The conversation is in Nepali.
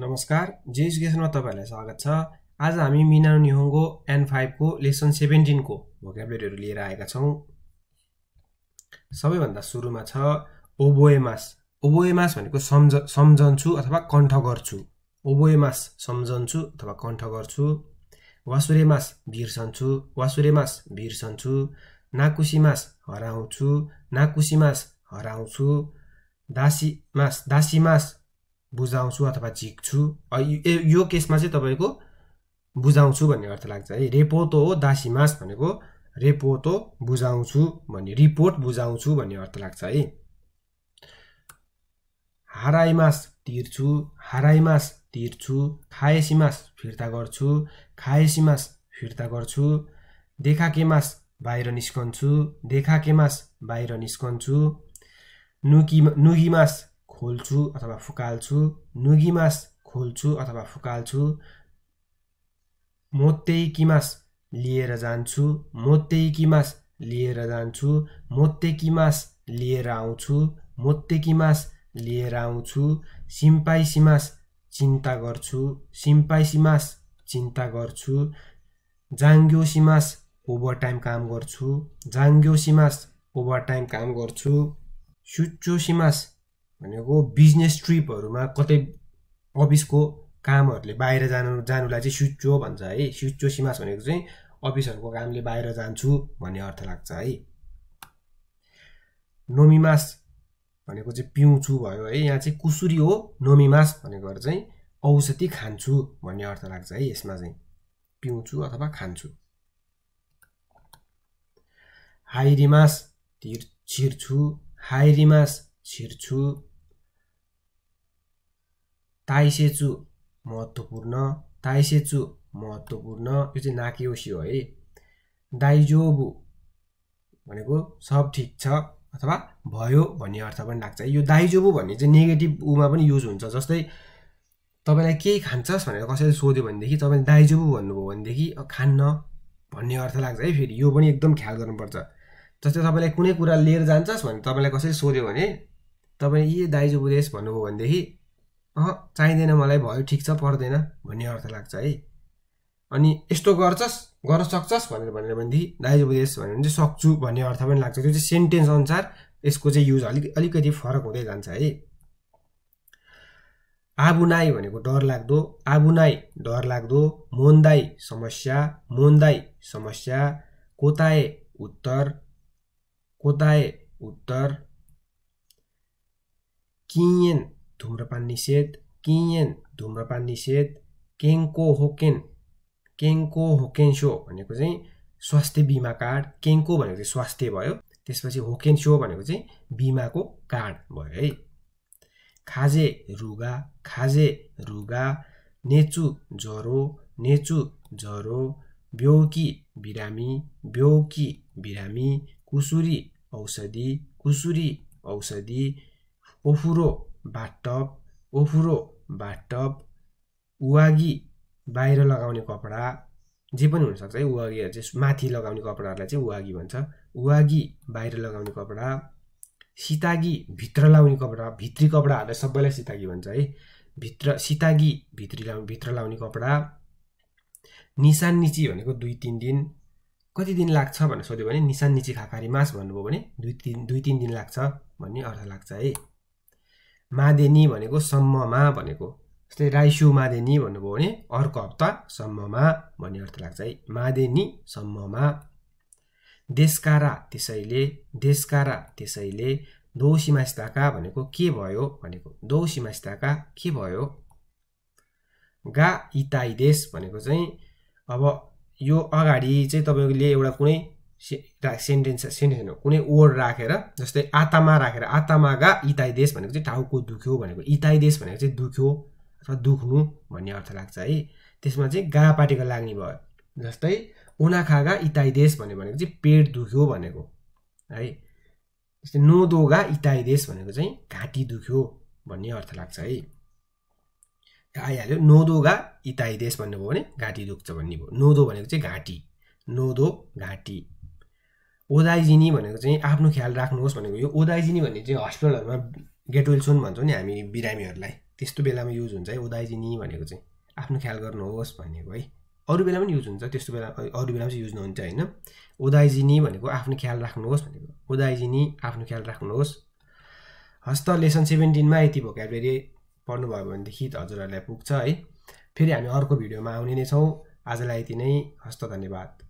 नमस्कार जे एजुकेसनमा तपाईँहरूलाई स्वागत छ आज हामी मिना निहोङ्गो एन फाइभको लेसन सेभेन्टिनको भोकेबलेरीहरू लिएर आएका छौँ सबैभन्दा सुरुमा छ ओबोएमास ओबोएमास भनेको सम्झ सम्झन्छु अथवा कण्ठ गर्छु ओबोएमास सम्झन्छु अथवा कण्ठ गर्छु वासुरेमास बिर्सन्छु वासुरेमास बिर्सन्छु नाकुसीमास हराउँछु नाकुसीमास हराउँछु दासी मास दासीमास बुझाउँछु अथवा झिक्छु यो केसमा चाहिँ तपाईँको बुझाउँछु भन्ने अर्थ लाग्छ है रेपोतो हो दासिमास भनेको रेपोतो बुझाउँछु भन्ने रिपोर्ट बुझाउँछु भन्ने अर्थ लाग्छ है हाराइमास तिर्छु हाराइमास तिर्छु मास फिर्ता गर्छु मास फिर्ता गर्छु देखाकेमास बाहिर निस्कन्छु देखाकेमास बाहिर निस्कन्छु नुकी नुगीमास खोल्छु अथवा फुकाल्छु नुगिमास खोल्छु अथवा फुकाल्छु मोत्तै किमास लिएर जान्छु मोत्तै किमास लिएर जान्छु मोत्ते किमास लिएर आउँछु मोत्ते किमास लिएर आउँछु सिम्पाई सिमास चिन्ता गर्छु सिम्पाई सिमास चिन्ता गर्छु जाङ्ग्यो सिमास ओभर टाइम काम गर्छु जाङ्ग्यो सिमास ओभर टाइम काम गर्छु सुच्चो सिमास भनेको बिजनेस ट्रिपहरूमा कतै अफिसको कामहरूले बाहिर जानु जानुलाई चाहिँ सुच्चो भन्छ है सुच्चो सिमास भनेको चाहिँ अफिसहरूको कामले बाहिर जान्छु भन्ने अर्थ लाग्छ है नोमिमास भनेको चाहिँ पिउँछु भयो है यहाँ चाहिँ कुसुरी हो नोमिमास भनेको चाहिँ औषधि खान्छु भन्ने अर्थ लाग्छ है यसमा चाहिँ पिउँछु अथवा खान्छु हाइरिमास तिर छिर्छु हाइरिमास छिर्छु ताइसेचु महत्त्वपूर्ण ताइसेचु महत्त्वपूर्ण यो चाहिँ नाकेओसी हो है दाइजोबु भनेको सब ठिक छ अथवा भयो भन्ने अर्थ पनि लाग्छ यो दाइजोबु भन्ने चाहिँ नेगेटिभ उमा पनि युज हुन्छ जस्तै तपाईँलाई केही खान्छस् भनेर कसैले सोध्यो भनेदेखि तपाईँले दाइजोबु भन्नुभयो भनेदेखि खान्न भन्ने अर्थ लाग्छ है फेरि यो पनि एकदम ख्याल गर्नुपर्छ जस्तै तपाईँलाई कुनै कुरा लिएर जान्छस् भने तपाईँलाई कसैले सोध्यो भने तपाईँले यी दाइजोबु रेस भन्नुभयो भनेदेखि अह चाहिँदैन मलाई भयो ठिक छ पर्दैन भन्ने अर्थ लाग्छ है अनि यस्तो गर्छस् गर्न सक्छस् भनेर भनेर भनेदेखि दाइजो बुझेस भन्यो भने चाहिँ सक्छु भन्ने अर्थ पनि लाग्छ त्यो चाहिँ सेन्टेन्स अनुसार यसको चाहिँ युज अलिक अलिकति फरक हुँदै जान्छ है आबुनाई भनेको डर लाग्दो आबुनाई डर लाग्दो मोन्दाई समस्या मोन्दाई समस्या कोताए उत्तर कोताए उत्तर किएन धूम्रपान निषेध किएन धुम्रपान निषेध केङ्को होकेन केङ्को होकेन्सो भनेको चाहिँ स्वास्थ्य बिमा कार्ड केङ्को भनेको चाहिँ स्वास्थ्य भयो त्यसपछि होकेन्सो भनेको चाहिँ बिमाको कार्ड भयो है खाजे रुगा खाजे रुगा नेचु ज्वरो नेचु ज्वरो बेउकी बिरामी बेउकी बिरामी कुसुरी औषधि कुसुरी औषधि ओफुरो बाथटब ओफुरो बाटप वागी बाहिर लगाउने कपडा जे पनि हुनसक्छ है वागीहरू चाहिँ माथि लगाउने कपडाहरूलाई चाहिँ वागी भन्छ वागी बाहिर लगाउने कपडा सीतागी भित्र लाउने कपडा भित्री कपडाहरूलाई सबैलाई सितागी भन्छ है भित्र सीतागी भित्री लाउ भित्र लाउने कपडा निशान निची भनेको दुई तिन दिन कति दिन लाग्छ भनेर सोध्यो भने निशान निची खाखारी मास भन्नुभयो भने दुई तिन दुई तिन दिन लाग्छ भन्ने अर्थ लाग्छ है मादेनी भनेको सम्ममा भनेको जस्तै राइसु मादेनी भन्नुभयो भने अर्को हप्ता सम्ममा भन्ने अर्थ लाग्छ है मादेनी सम्ममा देशकारा त्यसैले देशकारा त्यसैले दो सिमास्ताका भनेको के भयो भनेको दो सिमास्ताका के भयो गा इताई देश भनेको चाहिँ अब यो अगाडि चाहिँ तपाईँले एउटा कुनै सेन्टेन्स सेन्टेन्स कुनै ओर राखेर जस्तै आतामा राखेर आतामा गा इताई देश भनेको चाहिँ टाउको दुख्यो भनेको इताई देश भनेको चाहिँ दुख्यो अथवा दुख्नु भन्ने अर्थ लाग्छ है त्यसमा चाहिँ गापाटेको लाग्ने भयो जस्तै ओनाखागा देश भन्यो भनेको चाहिँ पेट दुख्यो भनेको है जस्तै नोदोगा इताई देश भनेको चाहिँ घाँटी दुख्यो भन्ने अर्थ लाग्छ है आइहाल्यो नोदोगा इताई देश भन्नुभयो भने घाँटी दुख्छ भन्ने भयो नोदो भनेको चाहिँ घाँटी नोदो घाँटी ओदाइजिनी भनेको चाहिँ आफ्नो ख्याल राख्नुहोस् भनेको यो ओदाइजिनी भन्ने चाहिँ हस्पिटलहरूमा गेटवेलसोन भन्छौँ नि हामी बिरामीहरूलाई त्यस्तो बेलामा युज हुन्छ है ओदाइजिनी भनेको चाहिँ आफ्नो ख्याल गर्नुहोस् भनेको है अरू बेला पनि युज हुन्छ त्यस्तो बेला अरू बेलामा चाहिँ युज नहुन्छ होइन ओदाइजिनी भनेको आफ्नो ख्याल राख्नुहोस् भनेको ओदाइजिनी आफ्नो ख्याल राख्नुहोस् हस्त लेसन सेभेन्टिनमा यति फेरि पढ्नुभयो भनेदेखि हजुरहरूलाई पुग्छ है फेरि हामी अर्को भिडियोमा आउने नै छौँ आजलाई यति नै हस्त धन्यवाद